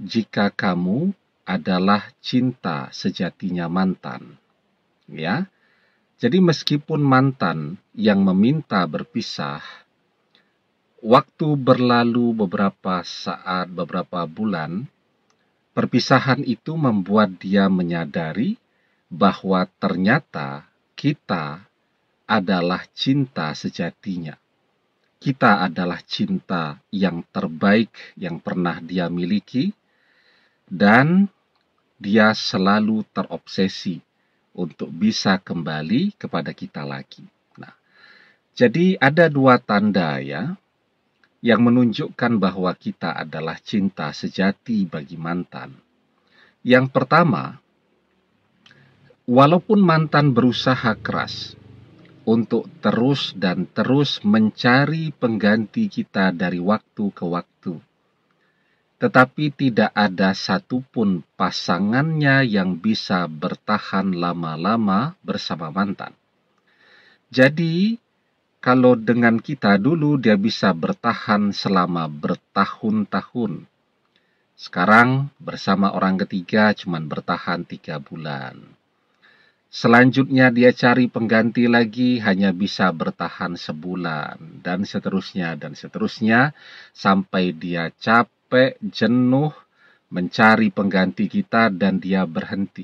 jika kamu adalah cinta sejatinya mantan. Ya. Jadi meskipun mantan yang meminta berpisah, waktu berlalu beberapa saat, beberapa bulan, perpisahan itu membuat dia menyadari bahwa ternyata kita adalah cinta sejatinya. Kita adalah cinta yang terbaik yang pernah dia miliki, dan dia selalu terobsesi untuk bisa kembali kepada kita lagi. Nah, jadi ada dua tanda ya yang menunjukkan bahwa kita adalah cinta sejati bagi mantan. Yang pertama, walaupun mantan berusaha keras untuk terus dan terus mencari pengganti kita dari waktu ke waktu, tetapi tidak ada satupun pasangannya yang bisa bertahan lama-lama bersama mantan. Jadi, kalau dengan kita dulu dia bisa bertahan selama bertahun-tahun. Sekarang bersama orang ketiga cuma bertahan tiga bulan. Selanjutnya dia cari pengganti lagi hanya bisa bertahan sebulan dan seterusnya dan seterusnya sampai dia capek capek, jenuh, mencari pengganti kita dan dia berhenti.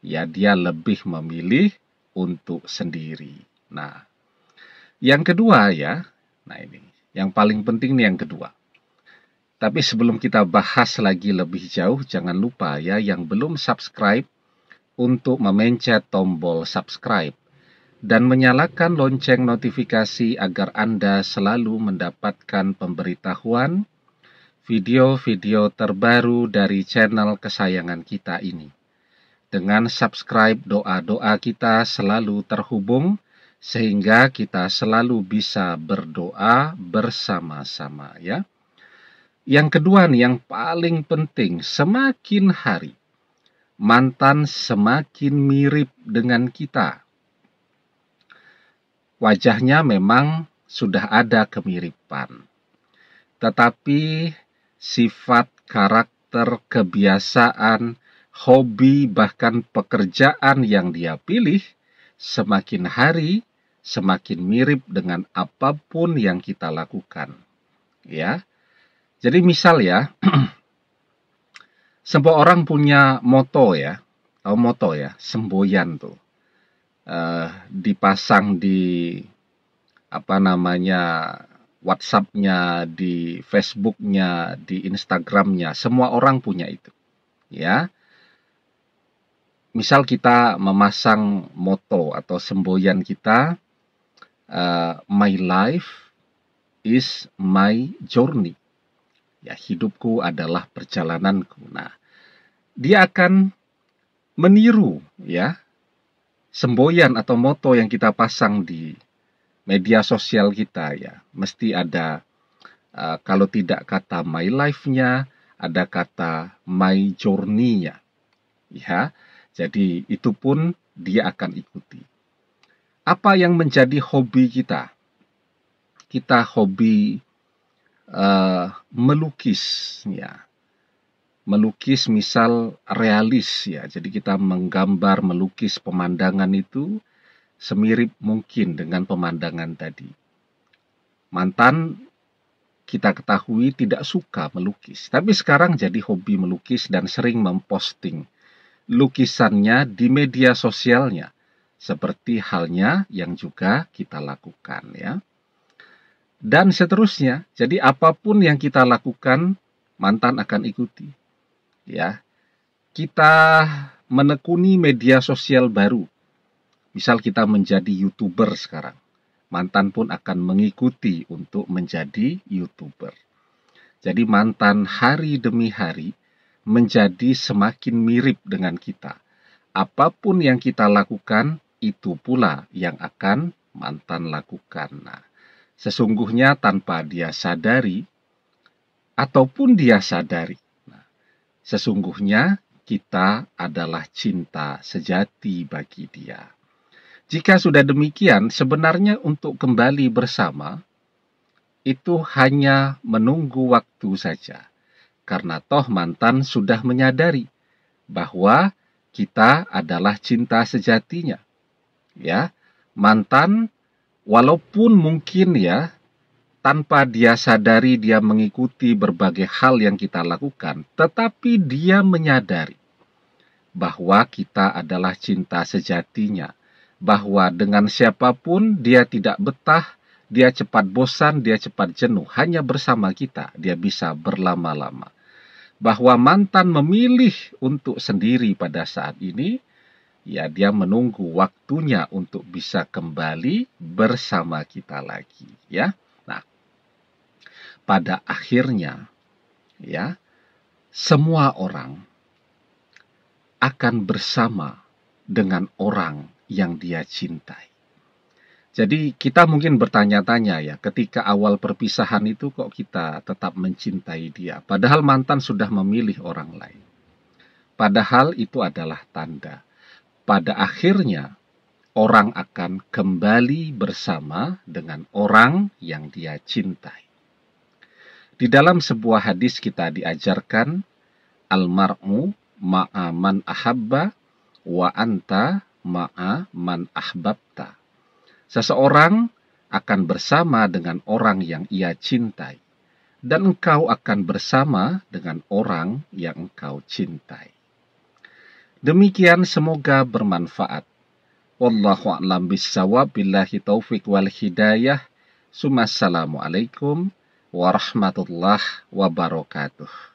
Ya, dia lebih memilih untuk sendiri. Nah, yang kedua ya, nah ini yang paling penting nih yang kedua. Tapi sebelum kita bahas lagi lebih jauh, jangan lupa ya yang belum subscribe untuk memencet tombol subscribe dan menyalakan lonceng notifikasi agar Anda selalu mendapatkan pemberitahuan video-video terbaru dari channel kesayangan kita ini. Dengan subscribe doa-doa kita selalu terhubung sehingga kita selalu bisa berdoa bersama-sama ya. Yang kedua nih yang paling penting, semakin hari mantan semakin mirip dengan kita. Wajahnya memang sudah ada kemiripan. Tetapi sifat, karakter, kebiasaan, hobi, bahkan pekerjaan yang dia pilih, semakin hari semakin mirip dengan apapun yang kita lakukan. Ya. Jadi misal ya, semua orang punya moto ya, atau moto ya, semboyan tuh. Uh, dipasang di apa namanya WhatsApp-nya, di Facebook-nya, di Instagram-nya, semua orang punya itu. Ya. Misal kita memasang moto atau semboyan kita uh, my life is my journey. Ya, hidupku adalah perjalananku. Nah, dia akan meniru ya semboyan atau moto yang kita pasang di media sosial kita ya. Mesti ada uh, kalau tidak kata my life-nya, ada kata my journey-nya. Ya. Jadi itu pun dia akan ikuti. Apa yang menjadi hobi kita? Kita hobi uh, melukis ya melukis misal realis ya. Jadi kita menggambar melukis pemandangan itu semirip mungkin dengan pemandangan tadi. Mantan kita ketahui tidak suka melukis, tapi sekarang jadi hobi melukis dan sering memposting lukisannya di media sosialnya, seperti halnya yang juga kita lakukan ya. Dan seterusnya, jadi apapun yang kita lakukan, mantan akan ikuti. Ya. Kita menekuni media sosial baru Misal kita menjadi YouTuber sekarang, mantan pun akan mengikuti untuk menjadi YouTuber. Jadi mantan hari demi hari menjadi semakin mirip dengan kita. Apapun yang kita lakukan, itu pula yang akan mantan lakukan. Nah, sesungguhnya tanpa dia sadari, ataupun dia sadari, nah, sesungguhnya kita adalah cinta sejati bagi dia. Jika sudah demikian, sebenarnya untuk kembali bersama itu hanya menunggu waktu saja, karena toh mantan sudah menyadari bahwa kita adalah cinta sejatinya. Ya, mantan walaupun mungkin ya tanpa dia sadari dia mengikuti berbagai hal yang kita lakukan, tetapi dia menyadari bahwa kita adalah cinta sejatinya bahwa dengan siapapun dia tidak betah, dia cepat bosan, dia cepat jenuh. Hanya bersama kita dia bisa berlama-lama. Bahwa mantan memilih untuk sendiri pada saat ini, ya dia menunggu waktunya untuk bisa kembali bersama kita lagi, ya. Nah, pada akhirnya ya, semua orang akan bersama dengan orang yang dia cintai. Jadi kita mungkin bertanya-tanya ya, ketika awal perpisahan itu kok kita tetap mencintai dia, padahal mantan sudah memilih orang lain. Padahal itu adalah tanda. Pada akhirnya orang akan kembali bersama dengan orang yang dia cintai. Di dalam sebuah hadis kita diajarkan almar'u ma'aman ahabba wa anta ma'a man ahbabta. Seseorang akan bersama dengan orang yang ia cintai, dan engkau akan bersama dengan orang yang engkau cintai. Demikian semoga bermanfaat. Wallahu a'lam bissawab billahi taufik wal hidayah. Assalamualaikum warahmatullahi wabarakatuh.